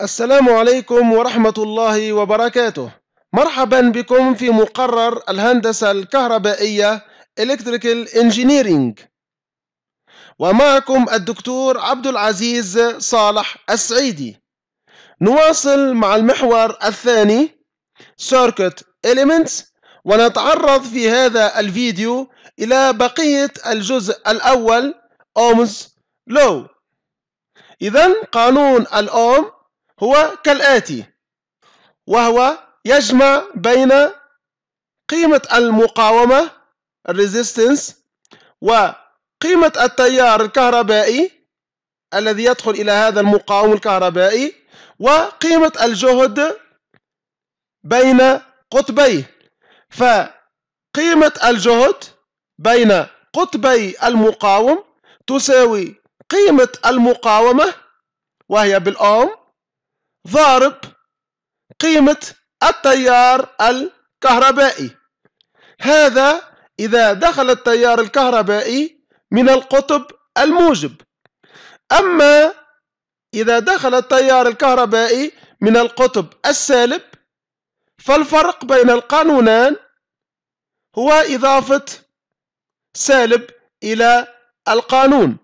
السلام عليكم ورحمة الله وبركاته مرحبا بكم في مقرر الهندسة الكهربائية Electrical Engineering ومعكم الدكتور عبد العزيز صالح السعيدي نواصل مع المحور الثاني Circuit Elements ونتعرض في هذا الفيديو إلى بقية الجزء الأول Ohm's Law إذا قانون الأوم هو كالآتي وهو يجمع بين قيمة المقاومة resistance وقيمة التيار الكهربائي الذي يدخل إلى هذا المقاوم الكهربائي وقيمة الجهد بين قطبيه فقيمة الجهد بين قطبي المقاوم تساوي قيمة المقاومة وهي بالأوم ضارب قيمة التيار الكهربائي هذا إذا دخل التيار الكهربائي من القطب الموجب أما إذا دخل التيار الكهربائي من القطب السالب فالفرق بين القانونان هو إضافة سالب إلى القانون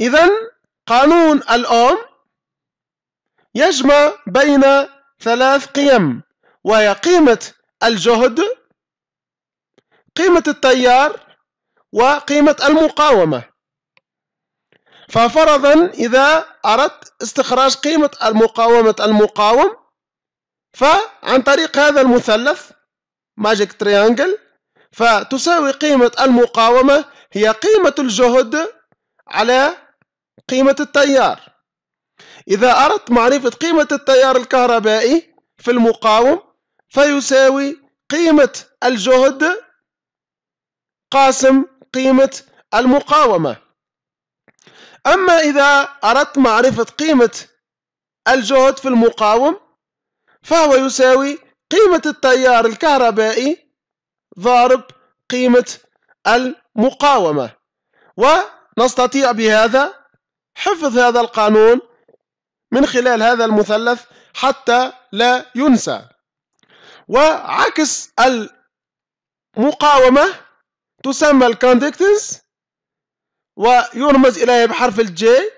إذا قانون الأوم يجمع بين ثلاث قيم وهي قيمة الجهد قيمة التيار وقيمة المقاومة ففرضا إذا أردت استخراج قيمة المقاومة المقاوم فعن طريق هذا المثلث ماجيك تريانجل فتساوي قيمة المقاومة هي قيمة الجهد على قيمة التيار إذا أردت معرفة قيمة التيار الكهربائي في المقاوم فيساوي قيمة الجهد قاسم قيمة المقاومة أما إذا أردت معرفة قيمة الجهد في المقاوم فهو يساوي قيمة التيار الكهربائي ضارب قيمة المقاومة ونستطيع بهذا حفظ هذا القانون من خلال هذا المثلث حتى لا ينسى وعكس المقاومة تسمى الكوندكتنس ويرمز إليها بحرف الجي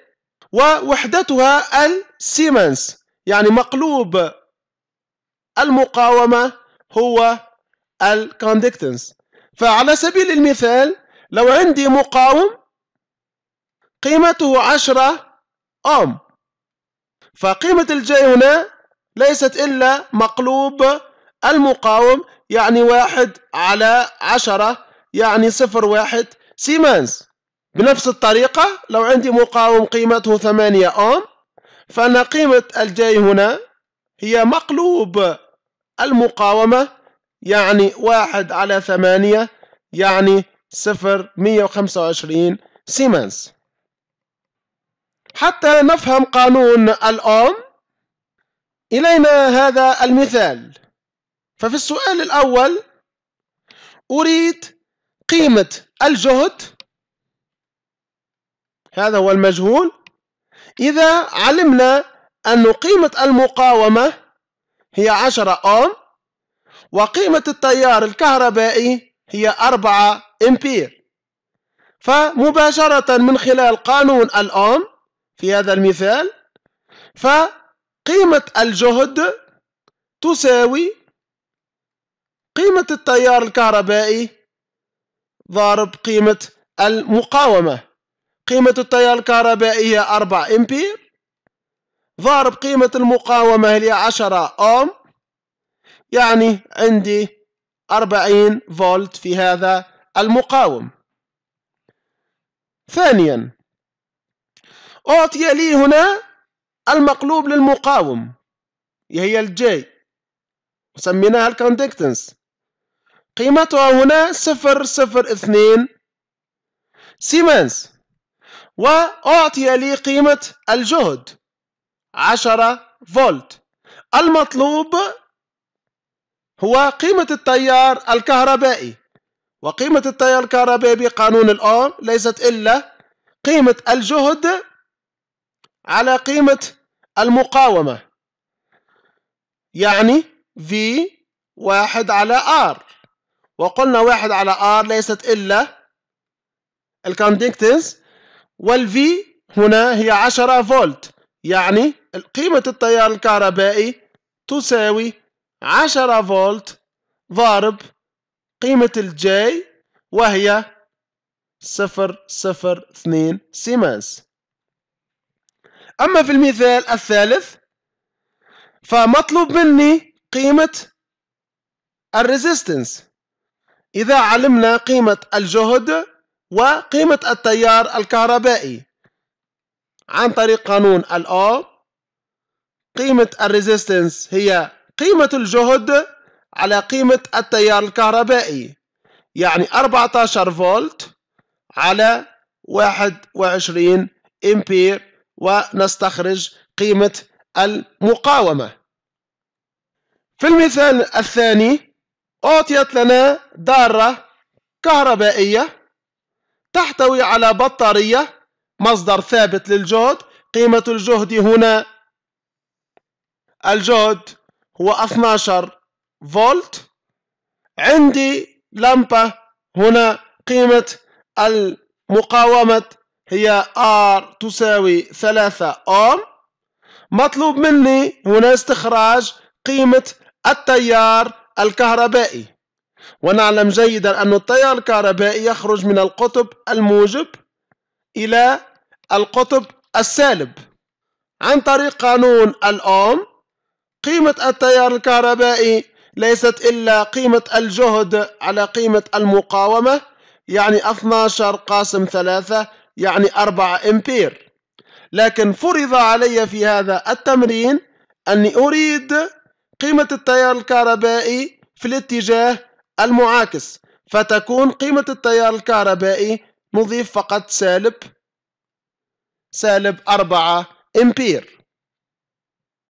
ووحدتها السيمنس يعني مقلوب المقاومة هو الكوندكتنس فعلى سبيل المثال لو عندي مقاوم قيمته 10 أوم فقيمة الجي هنا ليست إلا مقلوب المقاوم يعني واحد على عشرة يعني صفر واحد سيمانز بنفس الطريقة لو عندي مقاوم قيمته ثمانية أوم فأن قيمة الجي هنا هي مقلوب المقاومة يعني واحد على ثمانية يعني صفر مية وخمسة وعشرين سيمانز حتى نفهم قانون الأم إلينا هذا المثال ففي السؤال الأول أريد قيمة الجهد هذا هو المجهول إذا علمنا أن قيمة المقاومة هي 10 أوم وقيمة التيار الكهربائي هي 4 أمبير فمباشرة من خلال قانون الأوم في هذا المثال فقيمة الجهد تساوي قيمة التيار الكهربائي ضرب قيمة المقاومة قيمة التيار الكهربائي هي 4 امبير ضرب قيمة المقاومة هي 10 اوم يعني عندي 40 فولت في هذا المقاوم ثانيا أعطي لي هنا المقلوب للمقاوم هي الجي سميناها الكوندكتنس قيمتها هنا صفر صفر اثنين سيمنز وأعطي لي قيمة الجهد عشرة فولت المطلوب هو قيمة التيار الكهربائي وقيمة التيار الكهربائي بقانون الأوم ليست إلا قيمة الجهد على قيمة المقاومة يعني V واحد على R وقلنا واحد على R ليست إلا الكوندكتنس والV هنا هي 10 فولت يعني قيمة التيار الكهربائي تساوي 10 فولت ضارب قيمة الجي وهي صفر صفر اثنين سيمانس أما في المثال الثالث فمطلوب مني قيمة الريزيستنس إذا علمنا قيمة الجهد وقيمة التيار الكهربائي عن طريق قانون الأو قيمة الريزيستنس هي قيمة الجهد على قيمة التيار الكهربائي يعني 14 فولت على 21 امبير ونستخرج قيمة المقاومة في المثال الثاني أعطيت لنا دارة كهربائية تحتوي على بطارية مصدر ثابت للجهد قيمة الجهد هنا الجهد هو 12 فولت عندي لمبة هنا قيمة المقاومة هي R تساوي ثلاثة أوم مطلوب مني هنا استخراج قيمة التيار الكهربائي ونعلم جيدا أن التيار الكهربائي يخرج من القطب الموجب إلى القطب السالب عن طريق قانون الأوم قيمة التيار الكهربائي ليست إلا قيمة الجهد على قيمة المقاومة يعني 12 قاسم 3 يعني أربعة أمبير لكن فرض علي في هذا التمرين أني أريد قيمة التيار الكهربائي في الاتجاه المعاكس فتكون قيمة التيار الكهربائي نضيف فقط سالب سالب أربعة أمبير